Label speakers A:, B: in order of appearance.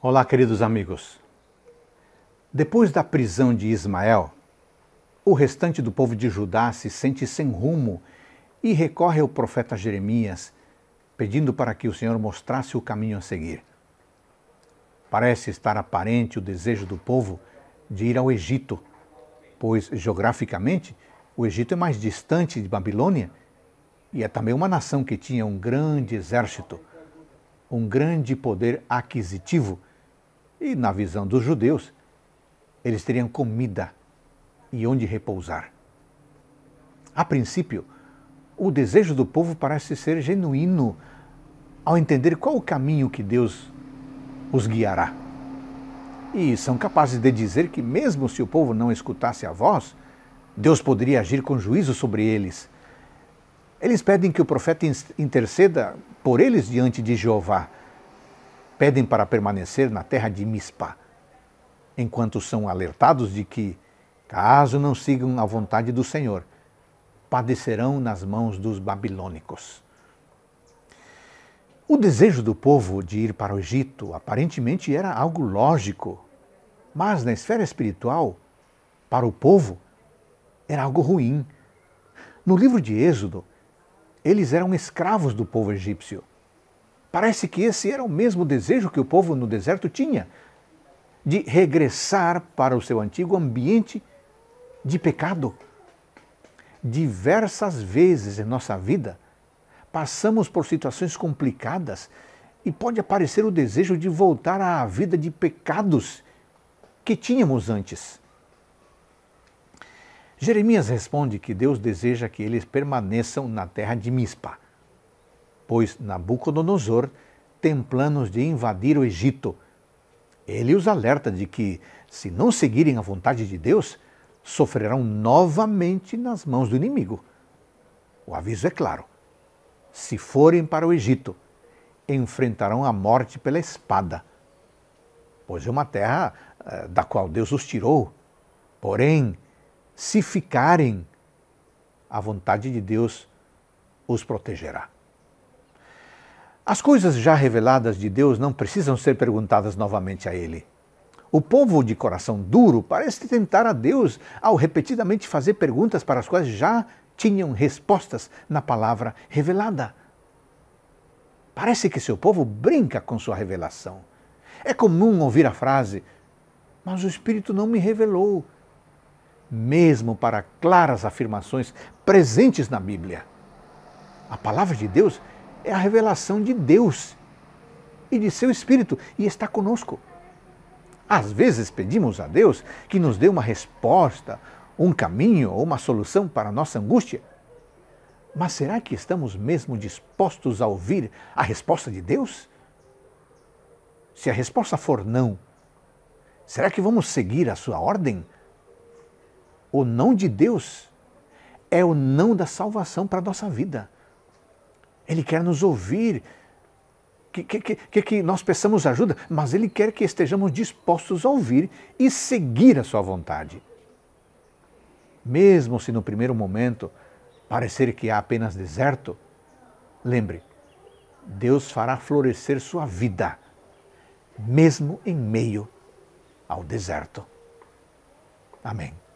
A: Olá, queridos amigos. Depois da prisão de Ismael, o restante do povo de Judá se sente sem rumo e recorre ao profeta Jeremias, pedindo para que o Senhor mostrasse o caminho a seguir. Parece estar aparente o desejo do povo de ir ao Egito, pois geograficamente o Egito é mais distante de Babilônia e é também uma nação que tinha um grande exército, um grande poder aquisitivo e na visão dos judeus, eles teriam comida e onde repousar. A princípio, o desejo do povo parece ser genuíno ao entender qual o caminho que Deus os guiará. E são capazes de dizer que, mesmo se o povo não escutasse a voz, Deus poderia agir com juízo sobre eles. Eles pedem que o profeta interceda por eles diante de Jeová, pedem para permanecer na terra de Mispa, enquanto são alertados de que, caso não sigam a vontade do Senhor, padecerão nas mãos dos babilônicos. O desejo do povo de ir para o Egito aparentemente era algo lógico, mas na esfera espiritual, para o povo, era algo ruim. No livro de Êxodo, eles eram escravos do povo egípcio. Parece que esse era o mesmo desejo que o povo no deserto tinha, de regressar para o seu antigo ambiente de pecado. Diversas vezes em nossa vida passamos por situações complicadas e pode aparecer o desejo de voltar à vida de pecados que tínhamos antes. Jeremias responde que Deus deseja que eles permaneçam na terra de Mispa pois Nabucodonosor tem planos de invadir o Egito. Ele os alerta de que, se não seguirem a vontade de Deus, sofrerão novamente nas mãos do inimigo. O aviso é claro: se forem para o Egito, enfrentarão a morte pela espada, pois é uma terra eh, da qual Deus os tirou. Porém, se ficarem, a vontade de Deus os protegerá. As coisas já reveladas de Deus não precisam ser perguntadas novamente a Ele. O povo de coração duro parece tentar a Deus ao repetidamente fazer perguntas para as quais já tinham respostas na palavra revelada. Parece que seu povo brinca com sua revelação. É comum ouvir a frase: Mas o Espírito não me revelou. Mesmo para claras afirmações presentes na Bíblia. A palavra de Deus é a revelação de Deus e de seu Espírito e está conosco. Às vezes pedimos a Deus que nos dê uma resposta, um caminho ou uma solução para a nossa angústia. Mas será que estamos mesmo dispostos a ouvir a resposta de Deus? Se a resposta for não, será que vamos seguir a sua ordem? O não de Deus é o não da salvação para a nossa vida. Ele quer nos ouvir, que, que, que, que nós peçamos ajuda, mas Ele quer que estejamos dispostos a ouvir e seguir a Sua vontade. Mesmo se no primeiro momento parecer que há apenas deserto, lembre, Deus fará florescer sua vida, mesmo em meio ao deserto. Amém.